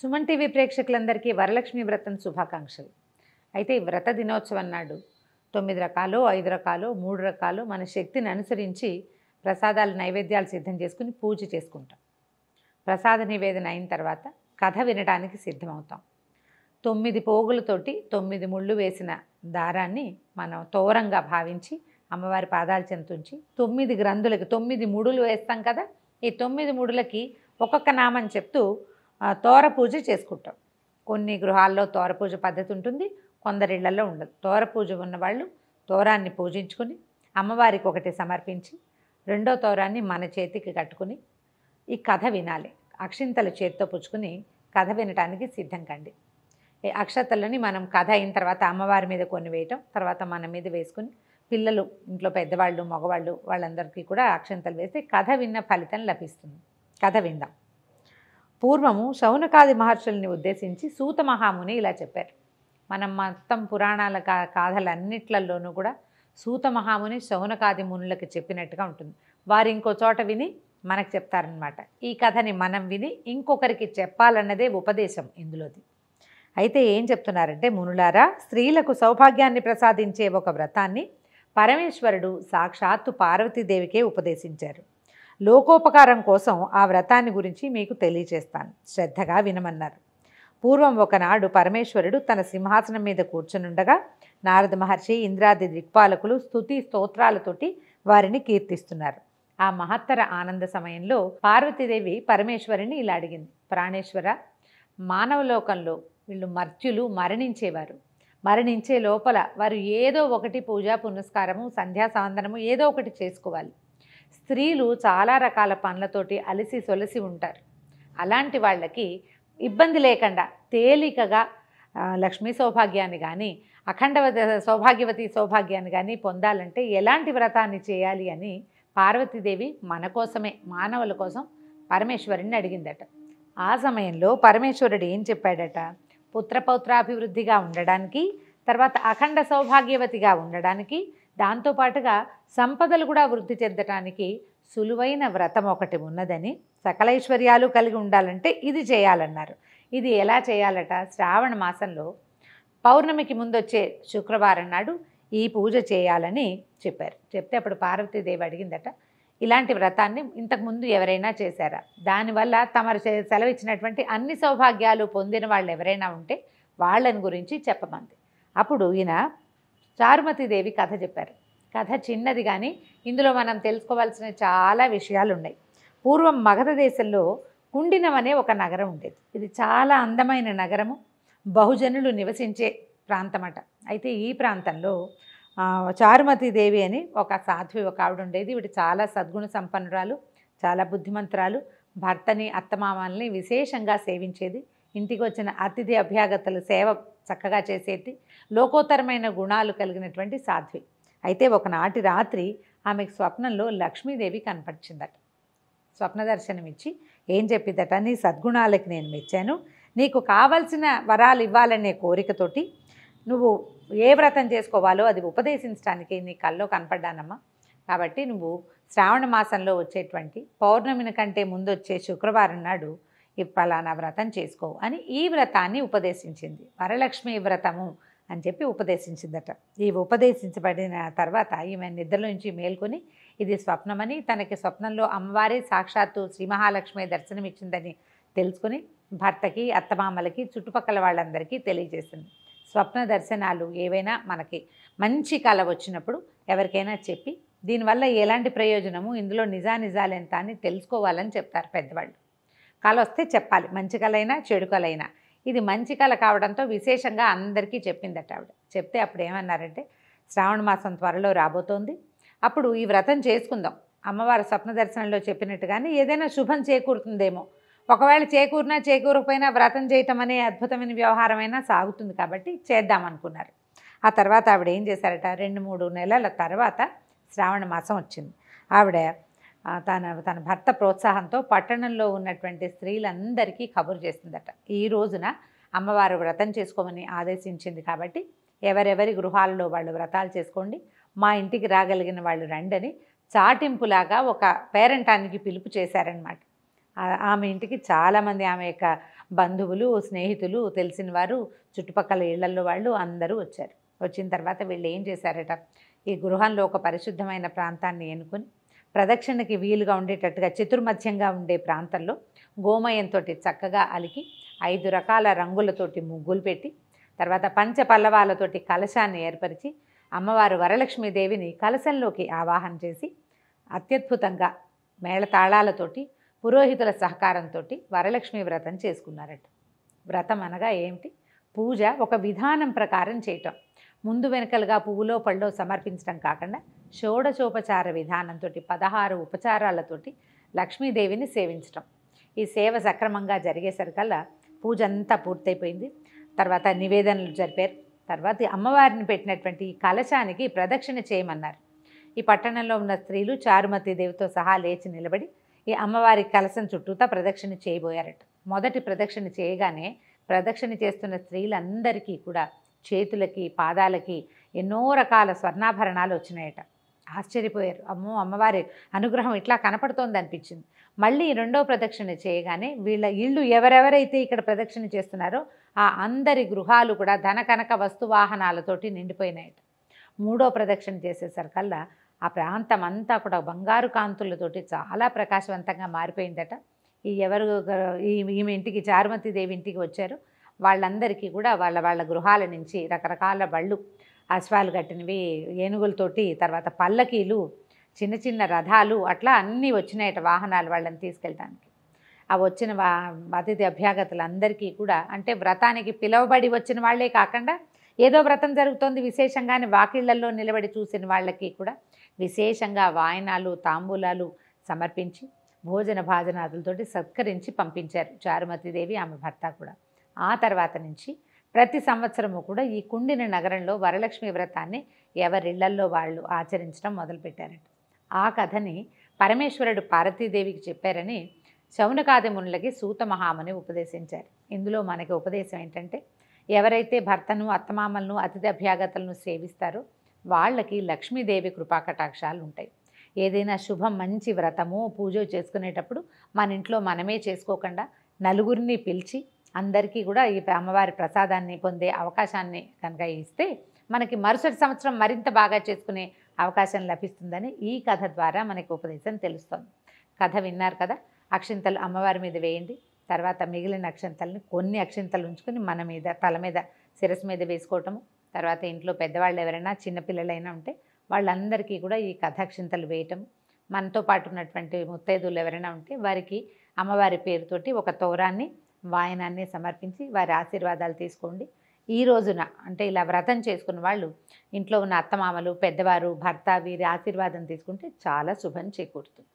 Suman TV ప్రేక్షకులందరికీ వరలక్ష్మి వ్రతం శుభాకాంక్షలు అయితే ఈ వ్రత దినోత్సవం నాడు తొమ్మిది రకాలు ఐదు రకాలు మూడు రకాలు మన శక్తిని అనుసరించి ప్రసాదాలు నైవేద్యాలు సిద్ధం చేసుకుని పూజ చేసుకుంటాం ప్రసాద నివేదన అయిన తర్వాత కథ వినడానికి సిద్ధమవుతాం తొమ్మిది పోగులతోటి తొమ్మిది ముళ్ళు వేసిన దారాన్ని మనం తోరంగా భావించి అమ్మవారి పాదాలు చెంతుంచి తొమ్మిది గ్రంథులకి తొమ్మిది ముడులు వేస్తాం కదా ఈ తొమ్మిది ముడులకి ఒక్కొక్క నామని చెప్తూ తోర పూజ చేసుకుంటాం కొన్ని గృహాల్లో తోర పూజ పద్ధతి ఉంటుంది కొందరిళ్లలో ఉండదు తోర పూజ ఉన్నవాళ్ళు తోరాన్ని పూజించుకుని అమ్మవారికి ఒకటి సమర్పించి రెండో తోరాన్ని మన చేతికి కట్టుకుని ఈ కథ వినాలి అక్షింతల చేతితో పుచ్చుకుని కథ వినటానికి సిద్ధం కండి అక్షతలని మనం కథ అయిన తర్వాత అమ్మవారి మీద కొన్ని వేయటం తర్వాత మన మీద వేసుకుని పిల్లలు ఇంట్లో పెద్దవాళ్ళు మగవాళ్ళు వాళ్ళందరికీ కూడా అక్షంతలు వేస్తే కథ విన్న ఫలితం లభిస్తుంది కథ విందాం పూర్వము శౌనకాది మహర్షుల్ని ఉద్దేశించి సూత మహాముని ఇలా చెప్పారు మనం మొత్తం పురాణాల కా కాథలన్నిట్లలోనూ కూడా సూత మహాముని శౌనకాది మునులకు చెప్పినట్టుగా ఉంటుంది వారు ఇంకో చోట విని మనకు చెప్తారనమాట ఈ కథని మనం విని ఇంకొకరికి చెప్పాలన్నదే ఉపదేశం ఇందులోది అయితే ఏం చెప్తున్నారంటే మునులారా స్త్రీలకు సౌభాగ్యాన్ని ప్రసాదించే ఒక వ్రతాన్ని పరమేశ్వరుడు సాక్షాత్తు పార్వతీదేవికే ఉపదేశించారు లోకోపకారం కోసం ఆ వ్రతాన్ని గురించి మీకు తెలియజేస్తాను శ్రద్ధగా వినమన్నారు పూర్వం ఒకనాడు పరమేశ్వరుడు తన సింహాసనం మీద కూర్చునుండగా నారద మహర్షి ఇంద్రాది దిక్పాలకులు స్థుతి స్తోత్రాలతోటి వారిని కీర్తిస్తున్నారు ఆ మహత్తర ఆనంద సమయంలో పార్వతీదేవి పరమేశ్వరిని ఇలా అడిగింది ప్రాణేశ్వర మానవలోకంలో వీళ్ళు మర్త్యులు మరణించేవారు మరణించే లోపల వారు ఏదో ఒకటి పూజా పునస్కారము సంధ్యా సాందనము ఏదో ఒకటి చేసుకోవాలి స్త్రీలు చాలా రకాల పనులతోటి అలసి సొలసి ఉంటారు అలాంటి వాళ్ళకి ఇబ్బంది లేకుండా తేలికగా లక్ష్మీ సౌభాగ్యాన్ని కానీ అఖండవతి సౌభాగ్యవతి సౌభాగ్యాన్ని కానీ పొందాలంటే ఎలాంటి వ్రతాన్ని చేయాలి అని పార్వతీదేవి మన కోసమే మానవుల కోసం పరమేశ్వరుడిని అడిగిందట ఆ సమయంలో పరమేశ్వరుడు ఏం చెప్పాడట పుత్రపౌత్రాభివృద్ధిగా ఉండడానికి తర్వాత అఖండ సౌభాగ్యవతిగా ఉండడానికి దాంతోపాటుగా సంపదలు కూడా వృద్ధి చెందటానికి సులువైన వ్రతం ఒకటి ఉన్నదని సకలైశ్వర్యాలు కలిగి ఉండాలంటే ఇది చేయాలన్నారు ఇది ఎలా చేయాలట శ్రావణ మాసంలో పౌర్ణమికి ముందొచ్చే శుక్రవారం నాడు ఈ పూజ చేయాలని చెప్పారు చెప్తే అప్పుడు పార్వతీదేవి అడిగిందట ఇలాంటి వ్రతాన్ని ఇంతకుముందు ఎవరైనా చేశారా దానివల్ల తమరు సెలవిచ్చినటువంటి అన్ని సౌభాగ్యాలు పొందిన వాళ్ళు ఎవరైనా ఉంటే వాళ్ళని గురించి చెప్పమంది అప్పుడు ఈయన చారుమతిదేవి కథ చెప్పారు కథ చిన్నది కానీ ఇందులో మనం తెలుసుకోవాల్సిన చాలా విషయాలు ఉన్నాయి పూర్వం మగధ దేశంలో కుండినం అనే ఒక నగరం ఉండేది ఇది చాలా అందమైన నగరము బహుజనులు నివసించే ప్రాంతమట అయితే ఈ ప్రాంతంలో దేవి అని ఒక సాధ్వి ఒక ఆవిడ ఉండేది ఇవిడ చాలా సద్గుణ సంపన్నురాలు చాలా బుద్ధిమంతురాలు భర్తని అత్తమామల్ని విశేషంగా సేవించేది ఇంటికి వచ్చిన అతిథి అభ్యాగతలు సేవ చక్కగా చేసేటి లోకోత్తరమైన గుణాలు కలిగినటువంటి సాధ్వి అయితే ఒకనాటి రాత్రి ఆమెకు స్వప్నంలో లక్ష్మీదేవి కనపరిచిందట స్వప్న దర్శనమిచ్చి ఏం చెప్పిందట నీ సద్గుణాలకి నేను మెచ్చాను నీకు కావలసిన వరాలు ఇవ్వాలనే కోరికతోటి నువ్వు ఏ వ్రతం చేసుకోవాలో అది ఉపదేశించడానికి నీ కల్లో కనపడ్డానమ్మా కాబట్టి నువ్వు శ్రావణ మాసంలో వచ్చేటువంటి పౌర్ణమిని కంటే ముందు వచ్చే శుక్రవారం నాడు ఫలానా వ్రతం చేసుకో అని ఈ వ్రతాన్ని ఉపదేశించింది వరలక్ష్మి వ్రతము అని చెప్పి ఉపదేశించిందట ఈ ఉపదేశించబడిన తర్వాత ఈమె నిద్రలోంచి మేల్కొని ఇది స్వప్నమని తనకి స్వప్నంలో అమ్మవారే సాక్షాత్తు శ్రీ మహాలక్ష్మి దర్శనమిచ్చిందని తెలుసుకుని భర్తకి అత్తమామలకి చుట్టుపక్కల వాళ్ళందరికీ తెలియజేసింది స్వప్న దర్శనాలు ఏవైనా మనకి మంచి కళ వచ్చినప్పుడు ఎవరికైనా చెప్పి దీనివల్ల ఎలాంటి ప్రయోజనము ఇందులో నిజానిజాలెంత అని తెలుసుకోవాలని చెప్తారు పెద్దవాళ్ళు కళ వస్తే చెప్పాలి మంచి కలైనా చెడు కలైనా ఇది మంచి కళ కావడంతో విశేషంగా అందరికీ చెప్పిందట ఆవిడ చెప్తే అప్పుడు ఏమన్నారంటే శ్రావణ మాసం త్వరలో రాబోతోంది అప్పుడు ఈ వ్రతం చేసుకుందాం అమ్మవారి స్వప్న దర్శనంలో చెప్పినట్టుగానే ఏదైనా శుభం చేకూరుతుందేమో ఒకవేళ చేకూరినా చేకూరకపోయినా వ్రతం చేయటం అనే అద్భుతమైన వ్యవహారమైనా సాగుతుంది కాబట్టి చేద్దామనుకున్నారు ఆ తర్వాత ఆవిడ ఏం చేశారట రెండు మూడు నెలల తర్వాత శ్రావణ మాసం వచ్చింది ఆవిడ తన తన భర్త ప్రోత్సాహంతో పట్టణంలో ఉన్నటువంటి స్త్రీలందరికీ కబురు చేసిందట ఈ రోజున అమ్మవారు వ్రతం చేసుకోమని ఆదేశించింది కాబట్టి ఎవరెవరి గృహాల్లో వాళ్ళు వ్రతాలు చేసుకోండి మా ఇంటికి రాగలిగిన వాళ్ళు రండని చాటింపులాగా ఒక పేరెంటానికి పిలుపు చేశారనమాట ఆమె ఇంటికి చాలామంది ఆమె యొక్క బంధువులు స్నేహితులు తెలిసిన వారు చుట్టుపక్కల ఇళ్లలో వాళ్ళు అందరూ వచ్చారు వచ్చిన తర్వాత వీళ్ళు ఏం చేశారట ఈ గృహంలో ఒక పరిశుద్ధమైన ప్రాంతాన్ని ఎన్నుకొని ప్రదక్షిణకి వీలుగా ఉండేటట్టుగా చతుర్మధ్యంగా ఉండే ప్రాంతంలో గోమయంతో చక్కగా అలికి ఐదు రకాల రంగులతోటి ముగ్గులు పెట్టి తర్వాత పంచ పల్లవాలతోటి కలశాన్ని ఏర్పరిచి అమ్మవారు వరలక్ష్మీదేవిని కలశంలోకి ఆవాహన చేసి అత్యద్భుతంగా మేళతాళాలతోటి పురోహితుల సహకారంతో వరలక్ష్మి వ్రతం చేసుకున్నారట వ్రతం అనగా ఏమిటి పూజ ఒక విధానం ప్రకారం చేయటం ముందు వెనకలుగా పువ్వులో పళ్ళో సమర్పించడం కాకుండా షోడశోపచార విధానంతో పదహారు ఉపచారాలతోటి లక్ష్మీదేవిని సేవించటం ఈ సేవ సక్రమంగా జరిగేసరికల్లా పూజ అంతా పూర్తయిపోయింది తర్వాత నివేదనలు జరిపారు తర్వాత అమ్మవారిని పెట్టినటువంటి కలశానికి ప్రదక్షిణ చేయమన్నారు ఈ పట్టణంలో ఉన్న స్త్రీలు చారుమతి దేవితో సహా లేచి నిలబడి ఈ అమ్మవారి కలశం చుట్టూతా ప్రదక్షిణ చేయబోయారట మొదటి ప్రదక్షిణ చేయగానే ప్రదక్షిణ చేస్తున్న స్త్రీలందరికీ కూడా చేతులకి పాదాలకి ఎన్నో రకాల స్వర్ణాభరణాలు వచ్చినాయట ఆశ్చర్యపోయారు అమ్మో అమ్మవారి అనుగ్రహం ఇట్లా కనపడుతోంది అనిపించింది మళ్ళీ రెండో ప్రదక్షిణ చేయగానే వీళ్ళ ఇళ్ళు ఎవరెవరైతే ఇక్కడ ప్రదక్షిణ చేస్తున్నారో ఆ అందరి గృహాలు కూడా ధనకనక వస్తువాహనాలతోటి నిండిపోయినాయట మూడో ప్రదక్షిణ చేసేసరికల్లా ఆ ప్రాంతం అంతా కూడా బంగారు కాంతులతోటి చాలా ప్రకాశవంతంగా మారిపోయిందట ఈ ఎవరు ఈమె ఇంటికి చారుమతి దేవి ఇంటికి వచ్చారు వాళ్ళందరికీ కూడా వాళ్ళ వాళ్ళ గృహాల నుంచి రకరకాల బళ్ళు అశ్వాలు కట్టినవి ఏనుగులతోటి తర్వాత పల్లకీలు చిన్న చిన్న రథాలు అట్లా అన్నీ వచ్చినాయట వాహనాలు వాళ్ళని తీసుకెళ్ళడానికి ఆ వచ్చిన అతిథి అభ్యాగతులందరికీ కూడా అంటే వ్రతానికి పిలవబడి వచ్చిన వాళ్ళే కాకుండా ఏదో వ్రతం జరుగుతోంది విశేషంగానే వాకిళ్లలో నిలబడి చూసిన వాళ్ళకి కూడా విశేషంగా వాయనాలు తాంబూలాలు సమర్పించి భోజన భాజనాదులతోటి సత్కరించి పంపించారు చారుమతిదేవి ఆమె భర్త కూడా ఆ తర్వాత నుంచి ప్రతి సంవత్సరము కూడా ఈ కుండిన నగరంలో వరలక్ష్మి వ్రతాన్ని ఎవరిళ్లల్లో వాళ్ళు ఆచరించడం మొదలుపెట్టారట ఆ కథని పరమేశ్వరుడు పార్వతీదేవికి చెప్పారని శౌనకాది మునులకి సూత మహాముని ఉపదేశించారు ఇందులో మనకి ఉపదేశం ఏంటంటే ఎవరైతే భర్తను అత్తమామలను అతిథి అభ్యాగతలను సేవిస్తారో వాళ్ళకి లక్ష్మీదేవి కృపాకటాక్షాలు ఉంటాయి ఏదైనా శుభం మంచి వ్రతము పూజ చేసుకునేటప్పుడు మన ఇంట్లో మనమే చేసుకోకుండా నలుగురిని పిలిచి అందరికీ కూడా ఈ అమ్మవారి ప్రసాదాన్ని పొందే అవకాశాన్ని కనుక ఇస్తే మనకి మరుసటి సంవత్సరం మరింత బాగా చేసుకునే అవకాశం లభిస్తుందని ఈ కథ ద్వారా మనకి ఉపదేశం తెలుస్తుంది కథ విన్నారు కదా అక్షింతలు అమ్మవారి మీద వేయండి తర్వాత మిగిలిన అక్షింతల్ని కొన్ని అక్షింతలు ఉంచుకొని మన మీద తల మీద శిరస్సు మీద వేసుకోవటము తర్వాత ఇంట్లో పెద్దవాళ్ళు ఎవరైనా చిన్నపిల్లలైనా ఉంటే వాళ్ళందరికీ కూడా ఈ కథ అక్షింతలు వేయటం మనతో పాటు ఉన్నటువంటి ముత్తైదులు ఎవరైనా ఉంటే వారికి అమ్మవారి పేరుతోటి ఒక తోరాన్ని వాయనాన్ని సమర్పించి వారి ఆశీర్వాదాలు తీసుకోండి ఈ రోజున అంటే ఇలా వ్రతం చేసుకున్న వాళ్ళు ఇంట్లో ఉన్న అత్తమామలు పెద్దవారు భర్త వీరి ఆశీర్వాదం తీసుకుంటే చాలా శుభం చేకూరుతుంది